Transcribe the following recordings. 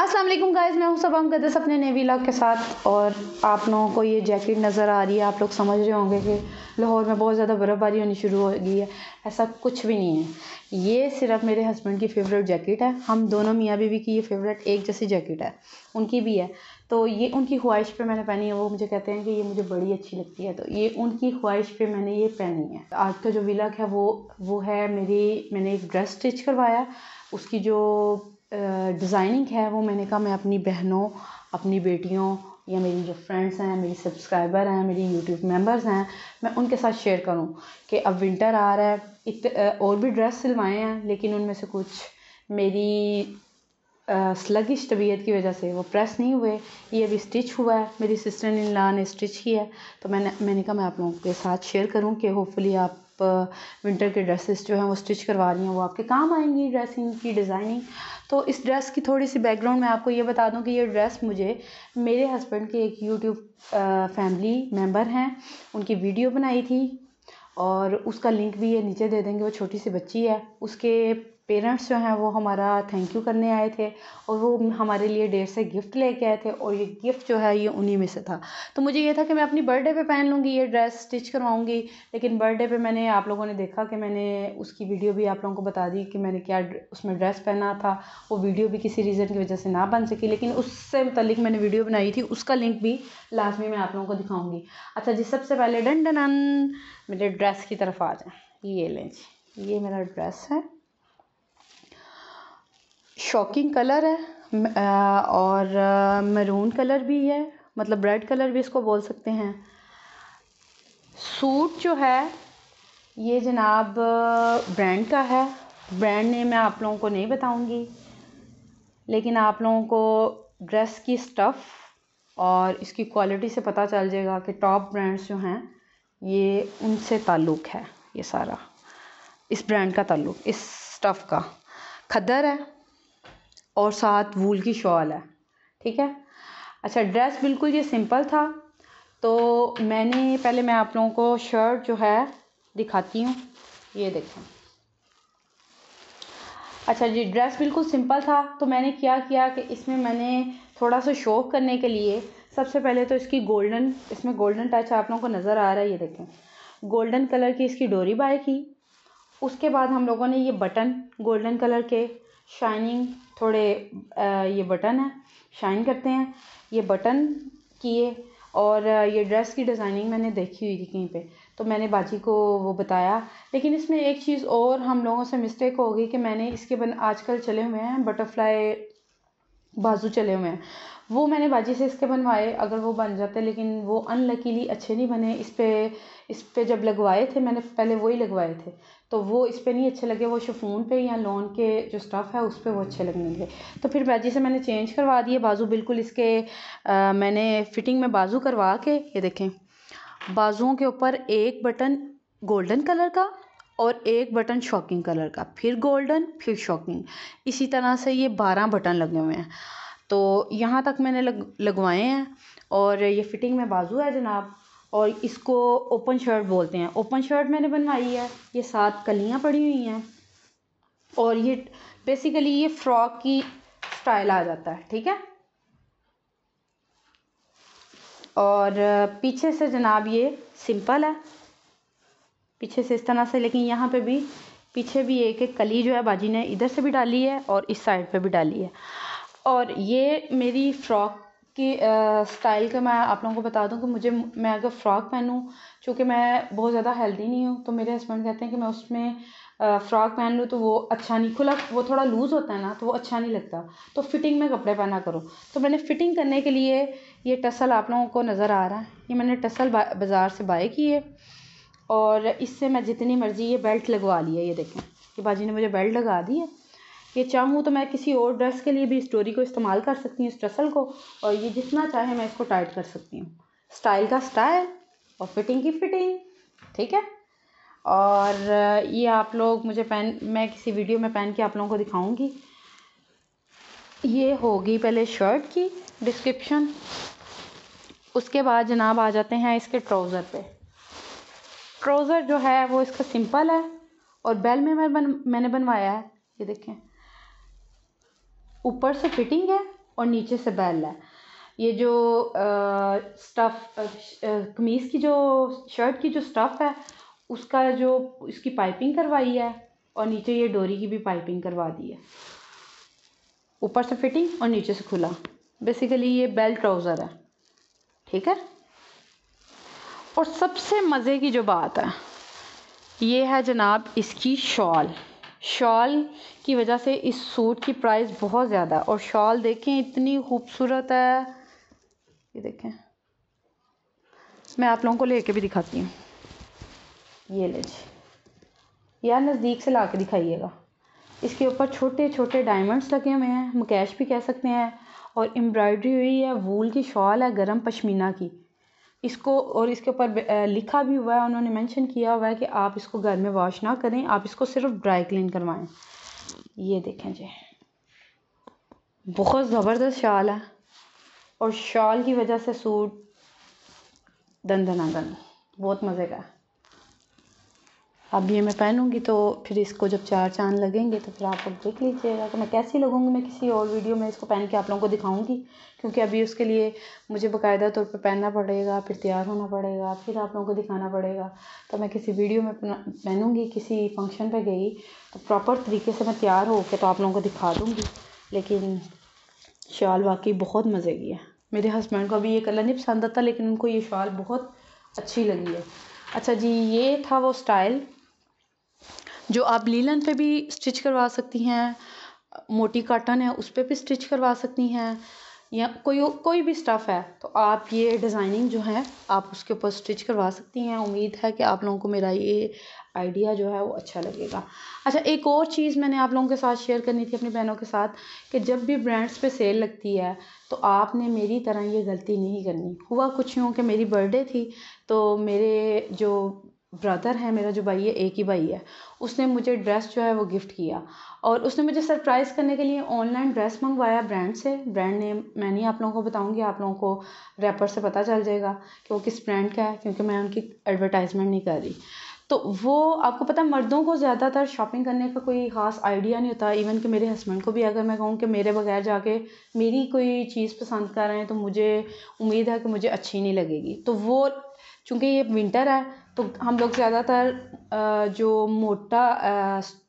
अस्सलाम वालेकुम गाइस मैं हूं सबम कदस अपने नेवी लॉक के साथ और आप लोगों को ये जैकेट नज़र आ रही है आप लोग समझ रहे होंगे कि लाहौर में बहुत ज़्यादा बर्फ़बारी होनी शुरू हो गई है ऐसा कुछ भी नहीं है ये सिर्फ मेरे हस्बैंड की फेवरेट जैकेट है हम दोनों मियाँ बीवी की ये फेवरेट एक जैसी जैकेट है उनकी भी है तो ये उनकी ख्वाहिश पे मैंने पहनी है वो मुझे कहते हैं कि ये मुझे बड़ी अच्छी लगती है तो ये उनकी ख्वाहिश पे मैंने ये पहनी है आज का जो विलक है वो वो है मेरी मैंने एक ड्रेस स्टिच करवाया उसकी जो डिज़ाइनिंग है वो मैंने कहा मैं अपनी बहनों अपनी बेटियों या मेरी जो फ्रेंड्स हैं मेरी सब्सक्राइबर हैं मेरी यूट्यूब मेंबर्स हैं मैं उनके साथ शेयर करूं कि अब विंटर आ रहा है इत, और भी ड्रेस सिलवाए हैं लेकिन उनमें से कुछ मेरी स्लगिश तबीयत की वजह से वो प्रेस नहीं हुए ये अभी स्टिच हुआ है मेरी सिस्टर इन ला ने स्टिच किया है तो मैंने मैंने कहा मैं आप लोगों के साथ शेयर करूँ कि होपफुली आप विंटर के ड्रेसेस जो हैं वो स्टिच करवा रही हैं वो आपके काम आएंगी ड्रेसिंग की डिज़ाइनिंग तो इस ड्रेस की थोड़ी सी बैकग्राउंड मैं आपको ये बता दूं कि ये ड्रेस मुझे मेरे हस्बैंड के एक यूट्यूब फैमिली मेंबर हैं उनकी वीडियो बनाई थी और उसका लिंक भी ये नीचे दे देंगे वो छोटी सी बच्ची है उसके पेरेंट्स जो हैं वो हमारा थैंक यू करने आए थे और वो हमारे लिए डेढ़ से गिफ्ट लेके आए थे और ये गिफ्ट जो है ये उन्हीं में से था तो मुझे ये था कि मैं अपनी बर्थडे पे पहन लूँगी ये ड्रेस स्टिच करवाऊँगी लेकिन बर्थडे पे मैंने आप लोगों ने देखा कि मैंने उसकी वीडियो भी आप लोगों को बता दी कि मैंने क्या उसमें ड्रेस पहना था वो वीडियो भी किसी रीज़न की वजह से ना बन सकी लेकिन उससे मतलब मैंने वीडियो बनाई थी उसका लिंक भी लाजमी मैं आप लोगों को दिखाऊँगी अच्छा जी सबसे पहले डन डन मेरे ड्रेस की तरफ आ जाए ये लें जी ये मेरा ड्रेस है शॉकिंग कलर है और मैरून कलर भी है मतलब रेड कलर भी इसको बोल सकते हैं सूट जो है ये जनाब ब्रांड का है ब्रांड नेम मैं आप लोगों को नहीं बताऊंगी लेकिन आप लोगों को ड्रेस की स्टफ़ और इसकी क्वालिटी से पता चल जाएगा कि टॉप ब्रांड्स जो हैं ये उनसे ताल्लुक़ है ये सारा इस ब्रांड का ताल्लुक़ इस स्टफ़ का खदर है और साथ वूल की शॉल है ठीक है अच्छा ड्रेस बिल्कुल ये सिंपल था तो मैंने पहले मैं आप लोगों को शर्ट जो है दिखाती हूँ ये देखें अच्छा जी ड्रेस बिल्कुल सिंपल था तो मैंने क्या किया कि इसमें मैंने थोड़ा सा शौक करने के लिए सबसे पहले तो इसकी गोल्डन इसमें गोल्डन टच आप लोगों को नज़र आ रहा है ये देखें गोल्डन कलर की इसकी डोरी बाय की उसके बाद हम लोगों ने ये बटन गोल्डन कलर के शाइनिंग थोड़े ये बटन है शाइन करते हैं ये बटन किए और ये ड्रेस की डिज़ाइनिंग मैंने देखी हुई थी कहीं पे तो मैंने बाजी को वो बताया लेकिन इसमें एक चीज़ और हम लोगों से मिस्टेक हो गई कि मैंने इसके बन आजकल चले हुए हैं बटरफ्लाई बाजू चले हुए हैं वो मैंने बाजी से इसके बनवाए अगर वो बन जाते लेकिन वो अनलकीली अच्छे नहीं बने इस पर इस पर जब लगवाए थे मैंने पहले वही लगवाए थे तो वो इस पर नहीं अच्छे लगे वो शफून पे या लॉन के जो स्टफ़ है उस पर वो अच्छे लगने लगे तो फिर बाजी से मैंने चेंज करवा दिए बाजू बिल्कुल इसके आ, मैंने फ़िटिंग में बाजू करवा के ये देखें बाजुओं के ऊपर एक बटन गोल्डन कलर का और एक बटन शॉकिंग कलर का फिर गोल्डन फिर शॉकिंग इसी तरह से ये बारह बटन लगे हुए हैं तो यहाँ तक मैंने लग लगवाए हैं और ये फ़िटिंग में बाज़ू है जनाब और इसको ओपन शर्ट बोलते हैं ओपन शर्ट मैंने बनवाई है ये सात कलियाँ पड़ी हुई हैं और ये बेसिकली ये फ्रॉक की स्टाइल आ जाता है ठीक है और पीछे से जनाब ये सिंपल है पीछे से इस तरह से लेकिन यहाँ पे भी पीछे भी एक एक कली जो है बाजी ने इधर से भी डाली है और इस साइड पे भी डाली है और ये मेरी फ़्रॉक की स्टाइल का मैं आप लोगों को बता दूँ कि मुझे मैं अगर फ़्रॉक पहनूँ चूँकि मैं बहुत ज़्यादा हेल्दी नहीं हूँ तो मेरे हस्बैंड कहते हैं कि मैं उसमें फ़्रॉक पहन लूँ तो वो अच्छा नहीं खुला वो थोड़ा लूज़ होता है ना तो वो अच्छा नहीं लगता तो फिटिंग में कपड़े पहना करो तो मैंने फ़िटिंग करने के लिए ये टसल आप लोगों को नज़र आ रहा है ये मैंने टसल बाज़ार से बाय की है और इससे मैं जितनी मर्ज़ी ये बेल्ट लगवा लिया है ये देखें कि बाजी ने मुझे बेल्ट लगा दी है ये चाहूँ तो मैं किसी और ड्रेस के लिए भी स्टोरी को इस्तेमाल कर सकती हूँ इस ट्रसल को और ये जितना चाहे मैं इसको टाइट कर सकती हूँ स्टाइल का स्टाइल और फिटिंग की फिटिंग ठीक है और ये आप लोग मुझे पहन मैं किसी वीडियो में पहन के आप लोगों को दिखाऊंगी ये होगी पहले शर्ट की डिस्क्रिप्शन उसके बाद जनाब आ जाते हैं इसके ट्राउज़र पे ट्राउज़र जो है वो इसका सिंपल है और बेल में मैं बन मैंने बनवाया है ये देखें ऊपर से फिटिंग है और नीचे से बैल है ये जो स्टफ़ कमीज़ की जो शर्ट की जो स्टफ़ है उसका जो इसकी पाइपिंग करवाई है और नीचे ये डोरी की भी पाइपिंग करवा दी है ऊपर से फिटिंग और नीचे से खुला बेसिकली ये बेल ट्राउज़र है ठीक है और सबसे मज़े की जो बात है ये है जनाब इसकी शॉल शॉल की वजह से इस सूट की प्राइस बहुत ज़्यादा और शॉल देखें इतनी खूबसूरत है ये देखें मैं आप लोगों को लेके भी दिखाती हूँ ये ले जी यार नज़दीक से ला के दिखाइएगा इसके ऊपर छोटे छोटे डायमंड्स लगे हुए हैं मुकेश भी कह सकते हैं और एम्ब्रॉयडरी हुई है वूल की शॉल है गर्म पशमीना की इसको और इसके ऊपर लिखा भी हुआ है उन्होंने मेंशन किया हुआ है कि आप इसको घर में वॉश ना करें आप इसको सिर्फ ड्राई क्लीन करवाएं ये देखें जी बहुत ज़बरदस्त शाल है और शाल की वजह से सूट दन दना दन बहुत मज़े का है अब ये मैं पहनूँगी तो फिर इसको जब चार चाँद लगेंगे तो फिर आप लोग देख लीजिएगा कि मैं कैसी लगूंगी मैं किसी और वीडियो में इसको पहन के आप लोगों को दिखाऊँगी क्योंकि अभी उसके लिए मुझे बाकायदा तौर पे पहनना पड़ेगा फिर तैयार होना पड़ेगा फिर आप लोगों को दिखाना पड़ेगा तो मैं किसी वीडियो में पहनूँगी किसी फंक्शन पर गई तो प्रॉपर तरीके से मैं तैयार होकर तो आप लोगों को दिखा दूँगी लेकिन शॉल वाकई बहुत मज़े की है मेरे हस्बैंड को अभी ये कलर नहीं पसंद आता लेकिन उनको ये शॉल बहुत अच्छी लगी है अच्छा जी ये था वो स्टाइल जो आप लीलन पे भी स्टिच करवा सकती हैं मोटी काटन है उस पर भी स्टिच करवा सकती हैं या कोई कोई भी स्टफ़ है तो आप ये डिज़ाइनिंग जो है आप उसके ऊपर स्टिच करवा सकती हैं उम्मीद है कि आप लोगों को मेरा ये आइडिया जो है वो अच्छा लगेगा अच्छा एक और चीज़ मैंने आप लोगों के साथ शेयर करनी थी अपनी बहनों के साथ कि जब भी ब्रांड्स पे सेल लगती है तो आपने मेरी तरह ये गलती नहीं करनी हुआ कुछ यूँ कि मेरी बर्थडे थी तो मेरे जो ब्रदर है मेरा जो भाई है एक ही भाई है उसने मुझे ड्रेस जो है वो गिफ़्ट किया और उसने मुझे सरप्राइज़ करने के लिए ऑनलाइन ड्रेस मंगवाया ब्रांड से ब्रांड नेम मैं नहीं आप लोगों को बताऊंगी आप लोगों को रैपर से पता चल जाएगा कि वो किस ब्रांड का है क्योंकि मैं उनकी एडवर्टाइजमेंट नहीं कर रही तो वो आपको पता मर्दों को ज़्यादातर शॉपिंग करने का कोई ख़ास आइडिया नहीं होता इवन कि मेरे हस्बैंड को भी अगर मैं कहूँ कि मेरे बगैर जाके मेरी कोई चीज़ पसंद कर रहे हैं तो मुझे उम्मीद है कि मुझे अच्छी नहीं लगेगी तो वो चूँकि ये विंटर है तो हम लोग ज़्यादातर जो मोटा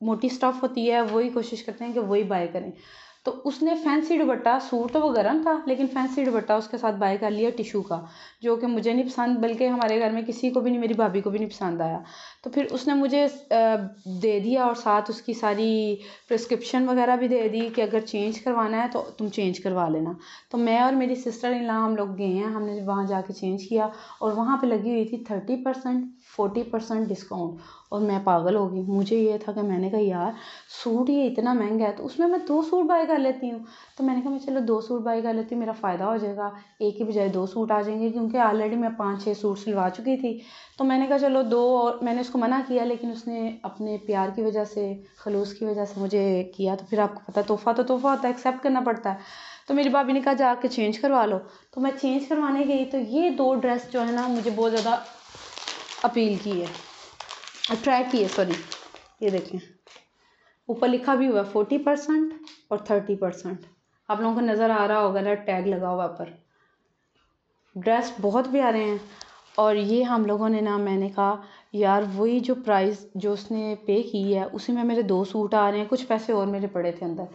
मोटी स्टफ़ होती है वही कोशिश करते हैं कि वही बाय करें तो उसने फैंसी दुबट्टा सूट तो वो गर्म था लेकिन फैंसी दुबट्टा उसके साथ बाय कर लिया टिशू का जो कि मुझे नहीं पसंद बल्कि हमारे घर में किसी को भी नहीं मेरी भाभी को भी नहीं पसंद आया तो फिर उसने मुझे दे दिया और साथ उसकी सारी प्रिस्क्रिप्शन वगैरह भी दे दी कि अगर चेंज करवाना है तो तुम चेंज करवा लेना तो मैं और मेरी सिस्टर इन ला हम लोग गए हैं हमने वहाँ जा चेंज किया और वहाँ पर लगी हुई थी thirty percent forty percent discount और मैं पागल हो गई मुझे ये था कि मैंने कहा यार सूट ये इतना महंगा है तो उसमें मैं दो सूट बाय कर लेती हूँ तो मैंने कहा मैं चलो दो सूट बाय कर लेती हूँ मेरा फ़ायदा हो जाएगा एक ही बजाय दो सूट आ जाएंगे क्योंकि ऑलरेडी मैं पाँच छः सूट सिलवा चुकी थी तो मैंने कहा चलो दो और मैंने उसको मना किया लेकिन उसने अपने प्यार की वजह से खलूस की वजह से मुझे किया तो फिर आपको पता तोहफ़ा तो तोहफ़ा होता है एक्सेप्ट करना पड़ता है तो मेरी भाभी ने कहा जाके चेंज करवा लो तो मैं चेंज करवाने गई तो ये दो ड्रेस जो है ना मुझे बहुत ज़्यादा अपील की है ट्रैक की है सॉरी ये देखें ऊपर लिखा भी हुआ फोर्टी परसेंट और थर्टी परसेंट आप लोगों को नज़र आ रहा होगा ना टैग लगा हुआ पर ड्रेस बहुत प्यारे हैं और ये हम लोगों ने ना मैंने कहा यार वही जो प्राइस जो उसने पे की है उसी में मेरे दो सूट आ रहे हैं कुछ पैसे और मेरे पड़े थे अंदर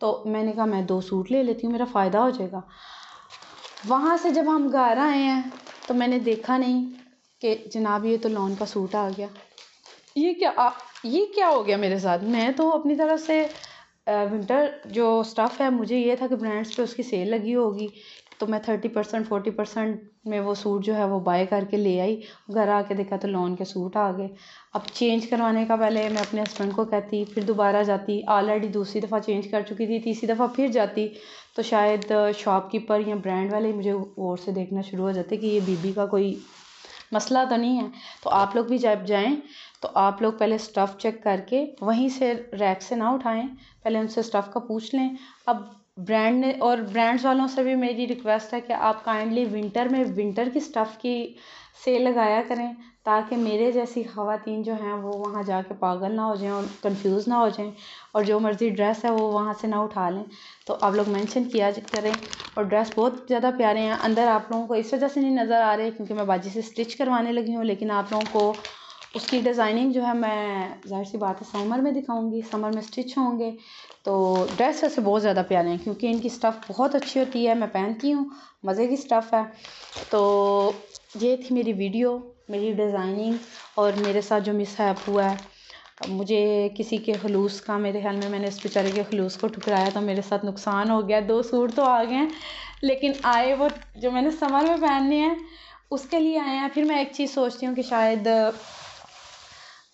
तो मैंने कहा मैं दो सूट ले लेती हूँ मेरा फ़ायदा हो जाएगा वहाँ से जब हम घर आए हैं तो मैंने देखा नहीं कि जनाब ये तो लोन का सूट आ गया ये क्या आ, ये क्या हो गया मेरे साथ मैं तो अपनी तरफ से विंटर जो स्टफ़ है मुझे ये था कि ब्रांड्स पे उसकी सेल लगी होगी तो मैं थर्टी परसेंट फोर्टी परसेंट में वो सूट जो है वो बाय करके ले आई घर आके देखा तो लॉन के सूट आ गए अब चेंज करवाने का पहले मैं अपने हस्बैंड को कहती फिर दोबारा जाती ऑलरेडी दूसरी दफ़ा चेंज कर चुकी थी तीसरी दफ़ा फिर जाती तो शायद शॉपकीपर या ब्रांड वाले मुझे और से देखना शुरू हो जाते कि ये बीबी का कोई मसला तो नहीं है तो आप लोग भी जब जाएँ तो आप लोग पहले स्टफ़ चेक करके वहीं से रैक से ना उठाएँ पहले उनसे स्टफ़ का पूछ लें अब ब्रांड ने और ब्रांड्स वालों से भी मेरी रिक्वेस्ट है कि आप काइंडली विंटर में विंटर की स्टफ़ की सेल लगाया करें ताकि मेरे जैसी खातन जो हैं वो वहाँ जा कर पागल ना हो जाएं और कंफ्यूज ना हो जाएं और जो मर्ज़ी ड्रेस है वो वहाँ से ना उठा लें तो आप लोग मेंशन किया करें और ड्रेस बहुत ज़्यादा प्यारे हैं अंदर आप लोगों को इस वजह से नहीं नज़र आ रहे क्योंकि मैं बाजी से स्टिच करवाने लगी हूँ लेकिन आप लोगों को उसकी डिज़ाइनिंग जो है मैं जाहिर सी बात है समर में दिखाऊंगी समर में स्टिच होंगे तो ड्रेस वैसे बहुत ज़्यादा प्यारे हैं क्योंकि इनकी स्टफ़ बहुत अच्छी होती है मैं पहनती हूँ मज़े की स्टफ़ है तो ये थी मेरी वीडियो मेरी डिज़ाइनिंग और मेरे साथ जो मिसहैप हुआ है मुझे किसी के खलूस का मेरे ख्याल में मैंने उस बेचारे के खलूस को ठुकराया तो मेरे साथ नुकसान हो गया दो सूट तो आ गए हैं लेकिन आए वो जो मैंने समर में पहनने हैं उसके लिए आए हैं फिर मैं एक चीज़ सोचती हूँ कि शायद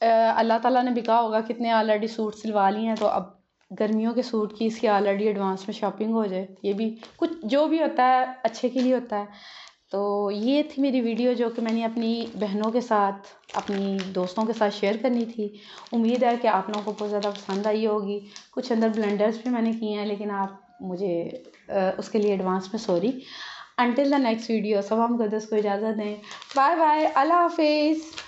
अल्लाह ताला ने बिका होगा कितने ऑलरेडी सूट सिलवा लिए हैं तो अब गर्मियों के सूट की इसकी ऑलरेडी एडवांस में शॉपिंग हो जाए ये भी कुछ जो भी होता है अच्छे के लिए होता है तो ये थी मेरी वीडियो जो कि मैंने अपनी बहनों के साथ अपनी दोस्तों के साथ शेयर करनी थी उम्मीद है कि आप लोगों को बहुत ज़्यादा पसंद आई होगी कुछ अंदर ब्लेंडर्स भी मैंने किए हैं लेकिन आप मुझे आ, उसके लिए एडवांस में sorry until the next video सब हम को इजाज़त दें बाय बाय अल्लाह हाफिज़